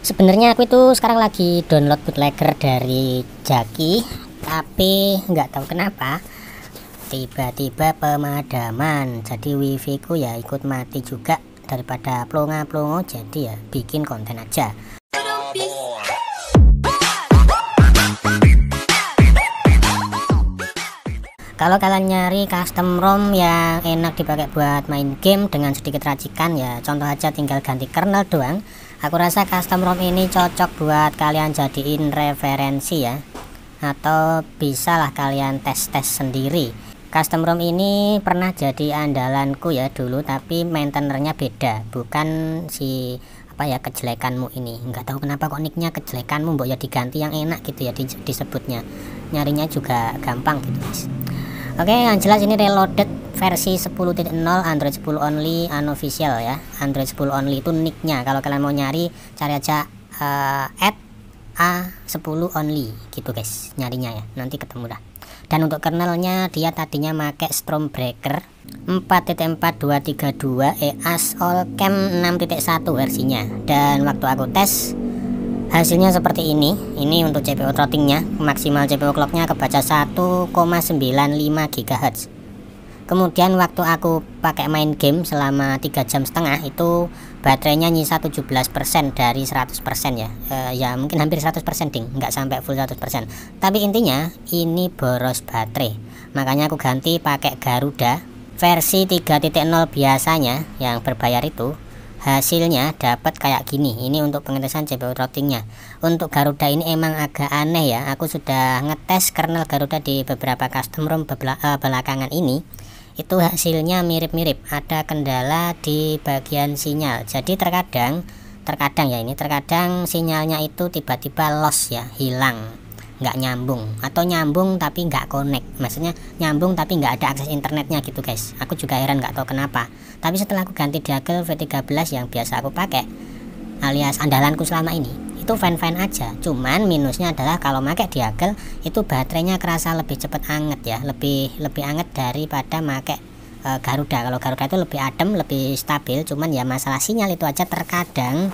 Sebenarnya aku itu sekarang lagi download bootlegger dari Jaki, tapi nggak tahu kenapa tiba-tiba pemadaman. Jadi wifi ku ya ikut mati juga daripada plonga-plongo jadi ya bikin konten aja. Kalau kalian nyari custom ROM yang enak dipakai buat main game dengan sedikit racikan ya contoh aja tinggal ganti kernel doang aku rasa custom ROM ini cocok buat kalian jadiin referensi ya atau bisalah kalian tes-tes sendiri custom ROM ini pernah jadi andalanku ya dulu tapi maintenernya beda bukan si apa ya kejelekanmu ini Enggak tahu kenapa kok nicknya kejelekanmu mbok ya diganti yang enak gitu ya disebutnya nyarinya juga gampang gitu guys oke yang jelas ini reloaded versi 10.0 Android 10 only unofficial anu ya Android 10 only itu nicknya kalau kalian mau nyari cari aja eh, uh, A10 only gitu guys nyarinya ya nanti ketemu dah dan untuk kernelnya dia tadinya make Stormbreaker Breaker 4.4232 EAS eh, All Cam 6.1 versinya dan waktu aku tes hasilnya seperti ini ini untuk CPU trottingnya maksimal CPU clocknya kebaca 1,95 GHz kemudian waktu aku pakai main game selama 3 jam setengah itu baterainya nyisa 17% dari 100% ya e, ya mungkin hampir 100% ding nggak sampai full 100% tapi intinya ini boros baterai makanya aku ganti pakai Garuda versi 3.0 biasanya yang berbayar itu hasilnya dapat kayak gini ini untuk pengetesan CPU routingnya untuk Garuda ini emang agak aneh ya aku sudah ngetes kernel Garuda di beberapa custom ROM eh, belakangan ini itu hasilnya mirip-mirip ada kendala di bagian sinyal jadi terkadang terkadang ya ini terkadang sinyalnya itu tiba-tiba loss ya hilang nggak nyambung atau nyambung tapi nggak connect maksudnya nyambung tapi nggak ada akses internetnya gitu guys aku juga heran nggak tahu kenapa tapi setelah aku ganti dagel V13 yang biasa aku pakai alias andalanku selama ini itu fine-fine aja cuman minusnya adalah kalau pakai diagel itu baterainya kerasa lebih cepat anget ya lebih lebih anget daripada pakai e, eh, Garuda kalau Garuda itu lebih adem lebih stabil cuman ya masalah sinyal itu aja terkadang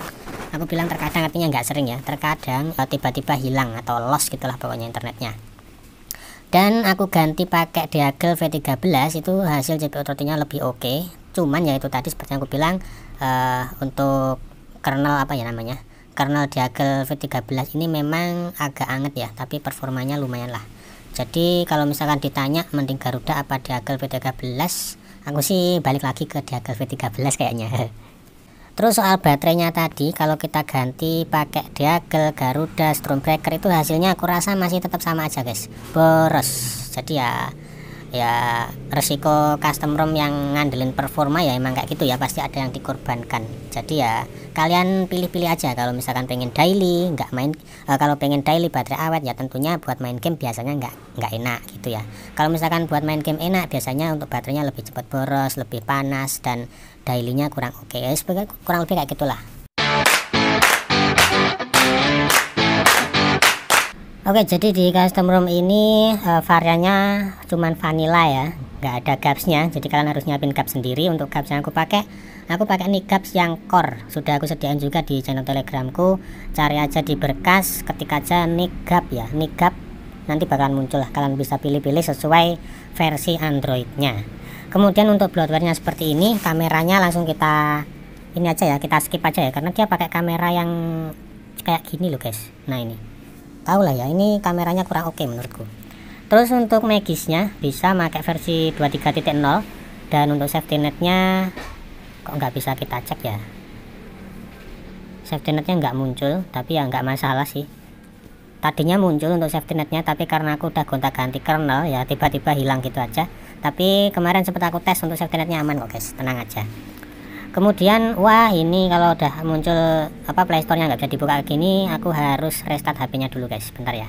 aku bilang terkadang artinya nggak sering ya terkadang eh, tiba-tiba hilang atau loss gitulah pokoknya internetnya dan aku ganti pakai Diagel V13 itu hasil GPU trotinya lebih oke okay. cuman ya itu tadi seperti yang aku bilang e, untuk kernel apa ya namanya kernel diagel V13 ini memang agak anget ya tapi performanya lumayan lah jadi kalau misalkan ditanya mending Garuda apa diagel V13 aku sih balik lagi ke diagel V13 kayaknya terus soal baterainya tadi kalau kita ganti pakai Diagel, Garuda, Stormbreaker itu hasilnya aku rasa masih tetap sama aja guys boros jadi ya ya resiko custom ROM yang ngandelin performa ya emang kayak gitu ya pasti ada yang dikorbankan jadi ya kalian pilih-pilih aja kalau misalkan pengen daily nggak main uh, kalau pengen daily baterai awet ya tentunya buat main game biasanya nggak nggak enak gitu ya kalau misalkan buat main game enak biasanya untuk baterainya lebih cepat boros lebih panas dan dailynya kurang oke okay. ya kurang lebih kayak gitulah Oke jadi di custom room ini uh, variannya cuman vanilla ya nggak ada -nya. jadi kalian harus nyiapin caps sendiri untuk caps yang aku pakai aku pakai ini caps yang core sudah aku sediain juga di channel telegramku cari aja di berkas ketik aja nih cap ya nih cap nanti bakalan muncul lah kalian bisa pilih-pilih sesuai versi Android-nya. kemudian untuk bloatware-nya seperti ini kameranya langsung kita ini aja ya kita skip aja ya karena dia pakai kamera yang kayak gini loh guys nah ini tahu lah ya ini kameranya kurang oke okay menurutku terus untuk magisnya bisa pakai versi 23.0 dan untuk safety netnya kok nggak bisa kita cek ya safety netnya nggak muncul tapi ya nggak masalah sih tadinya muncul untuk safety netnya tapi karena aku udah gonta ganti kernel ya tiba-tiba hilang gitu aja tapi kemarin sempat aku tes untuk safety netnya aman kok guys tenang aja kemudian wah ini kalau udah muncul apa playstore-nya nggak bisa dibuka gini aku harus restart HP-nya dulu guys bentar ya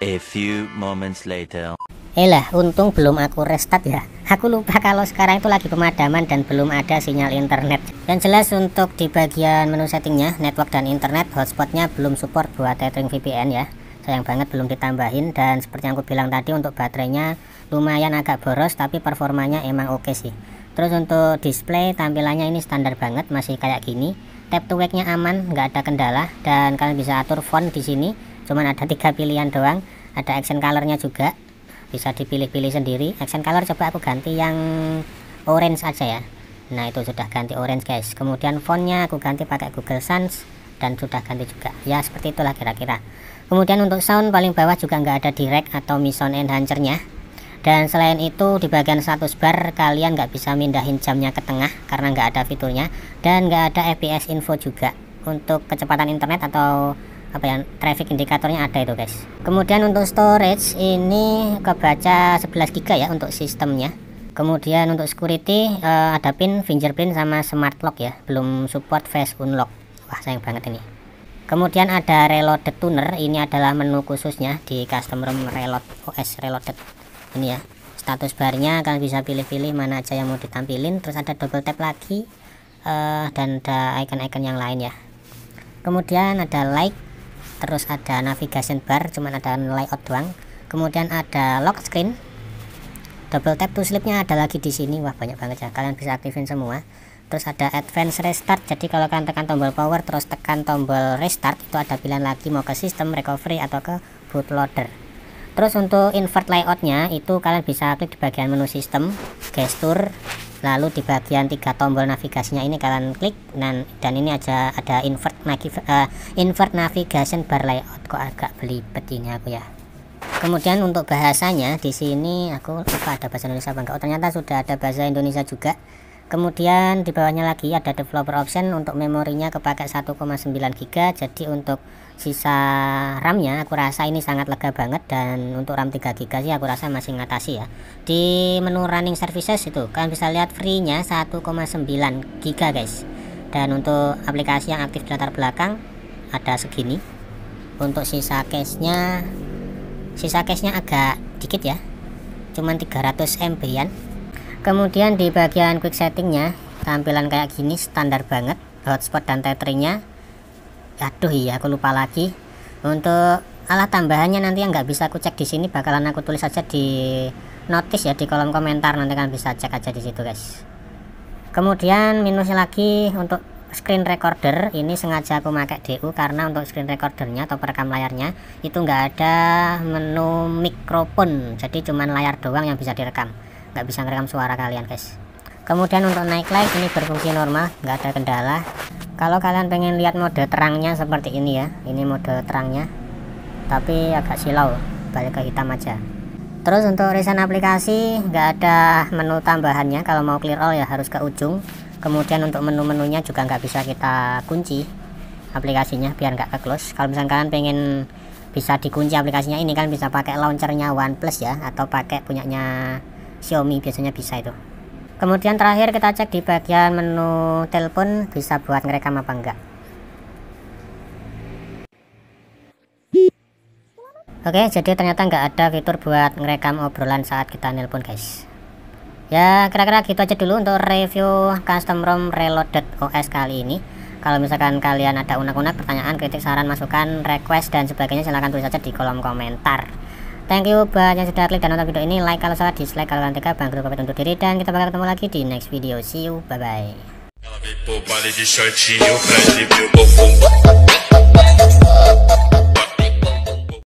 a few moments later Elah, eh, untung belum aku restart ya. Aku lupa kalau sekarang itu lagi pemadaman dan belum ada sinyal internet. Dan jelas untuk di bagian menu settingnya, network dan internet, hotspotnya belum support buat tethering VPN ya. Sayang banget belum ditambahin dan seperti yang aku bilang tadi untuk baterainya lumayan agak boros tapi performanya emang oke okay sih terus untuk display tampilannya ini standar banget masih kayak gini tap to wake nya aman nggak ada kendala dan kalian bisa atur font di sini cuman ada tiga pilihan doang ada action nya juga bisa dipilih-pilih sendiri action color coba aku ganti yang orange aja ya nah itu sudah ganti orange guys kemudian fontnya aku ganti pakai Google Sans dan sudah ganti juga ya seperti itulah kira-kira kemudian untuk sound paling bawah juga nggak ada direct atau mi sound enhancernya dan selain itu di bagian status bar kalian nggak bisa mindahin jamnya ke tengah karena nggak ada fiturnya dan nggak ada fps info juga untuk kecepatan internet atau apa ya traffic indikatornya ada itu guys kemudian untuk storage ini kebaca 11 giga ya untuk sistemnya kemudian untuk security uh, ada pin fingerprint sama smart lock ya belum support face unlock wah sayang banget ini kemudian ada reloaded tuner ini adalah menu khususnya di custom rom reload OS reloaded ini ya status barnya kalian bisa pilih-pilih mana aja yang mau ditampilin terus ada double tap lagi uh, dan ada icon-icon yang lain ya kemudian ada like terus ada navigation bar cuman ada layout doang kemudian ada lock screen double tap to sleepnya ada lagi di sini wah banyak banget ya kalian bisa aktifin semua terus ada advance restart jadi kalau kalian tekan tombol power terus tekan tombol restart itu ada pilihan lagi mau ke sistem recovery atau ke bootloader terus untuk invert layoutnya itu kalian bisa klik di bagian menu sistem gesture lalu di bagian tiga tombol navigasinya ini kalian klik dan dan ini aja ada invert navig uh, eh, invert navigation bar layout kok agak belibet ini aku ya kemudian untuk bahasanya di sini aku lupa ada bahasa Indonesia apa oh ternyata sudah ada bahasa Indonesia juga kemudian di bawahnya lagi ada developer option untuk memorinya kepakai 1,9 Giga jadi untuk sisa RAM-nya aku rasa ini sangat lega banget dan untuk RAM 3 GB sih aku rasa masih ngatasi ya di menu running services itu kalian bisa lihat free-nya 1,9 GB guys dan untuk aplikasi yang aktif di latar belakang ada segini untuk sisa case-nya sisa case-nya agak dikit ya cuman 300 MB-an kemudian di bagian quick setting-nya tampilan kayak gini standar banget hotspot dan tethering-nya aduh iya aku lupa lagi untuk alat tambahannya nanti yang nggak bisa aku cek di sini bakalan aku tulis aja di notice ya di kolom komentar nanti kan bisa cek aja di situ guys kemudian minusnya lagi untuk screen recorder ini sengaja aku pakai DU karena untuk screen recordernya atau perekam layarnya itu nggak ada menu mikrofon jadi cuman layar doang yang bisa direkam nggak bisa ngerekam suara kalian guys kemudian untuk naik live ini berfungsi normal nggak ada kendala kalau kalian pengen lihat mode terangnya seperti ini ya ini mode terangnya tapi agak silau balik ke hitam aja terus untuk resign aplikasi nggak ada menu tambahannya kalau mau clear all ya harus ke ujung kemudian untuk menu-menunya juga nggak bisa kita kunci aplikasinya biar nggak ke close kalau misalkan kalian pengen bisa dikunci aplikasinya ini kan bisa pakai launchernya OnePlus ya atau pakai punyanya Xiaomi biasanya bisa itu kemudian terakhir kita cek di bagian menu telepon bisa buat ngerekam apa enggak Oke, jadi ternyata nggak ada fitur buat ngerekam obrolan saat kita nelpon, guys. Ya, kira-kira gitu aja dulu untuk review custom ROM Reloaded OS kali ini. Kalau misalkan kalian ada unak-unak, pertanyaan, kritik, saran, masukan, request, dan sebagainya, silahkan tulis aja di kolom komentar. Thank you buat yang sudah klik dan nonton video ini. Like kalau salah, dislike kalau kalian tega. Bang Guru pamit untuk diri dan kita bakal ketemu lagi di next video. See you, bye bye.